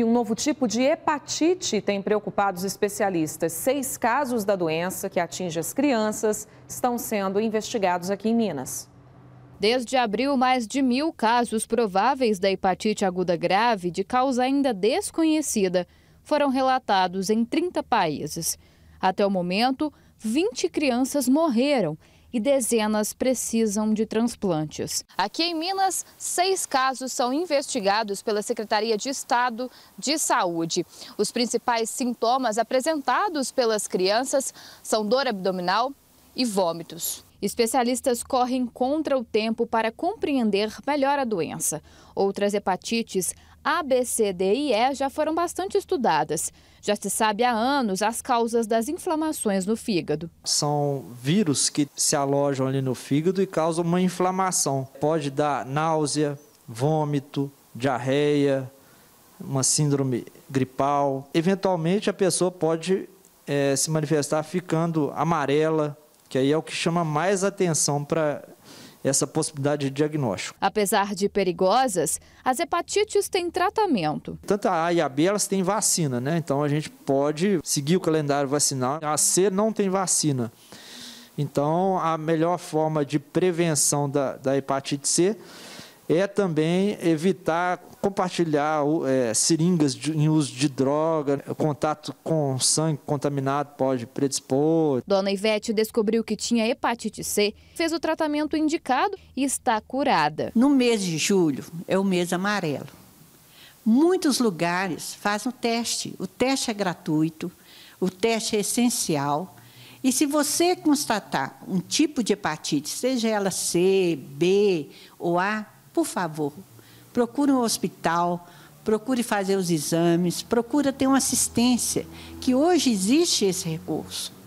e um novo tipo de hepatite tem preocupado os especialistas. Seis casos da doença que atinge as crianças estão sendo investigados aqui em Minas. Desde abril, mais de mil casos prováveis da hepatite aguda grave, de causa ainda desconhecida, foram relatados em 30 países. Até o momento, 20 crianças morreram e dezenas precisam de transplantes. Aqui em Minas, seis casos são investigados pela Secretaria de Estado de Saúde. Os principais sintomas apresentados pelas crianças são dor abdominal e vômitos. Especialistas correm contra o tempo para compreender melhor a doença. Outras hepatites a, B, C, D e E já foram bastante estudadas. Já se sabe há anos as causas das inflamações no fígado. São vírus que se alojam ali no fígado e causam uma inflamação. Pode dar náusea, vômito, diarreia, uma síndrome gripal. Eventualmente, a pessoa pode é, se manifestar ficando amarela, que aí é o que chama mais atenção para essa possibilidade de diagnóstico. Apesar de perigosas, as hepatites têm tratamento. Tanto a A e a B, elas têm vacina, né? Então a gente pode seguir o calendário vacinal. A C não tem vacina. Então a melhor forma de prevenção da, da hepatite C é também evitar compartilhar é, seringas de, em uso de droga, contato com sangue contaminado pode predispor. Dona Ivete descobriu que tinha hepatite C, fez o tratamento indicado e está curada. No mês de julho é o mês amarelo. Muitos lugares fazem o teste. O teste é gratuito, o teste é essencial. E se você constatar um tipo de hepatite, seja ela C, B ou A, por favor, procure um hospital, procure fazer os exames, procure ter uma assistência, que hoje existe esse recurso.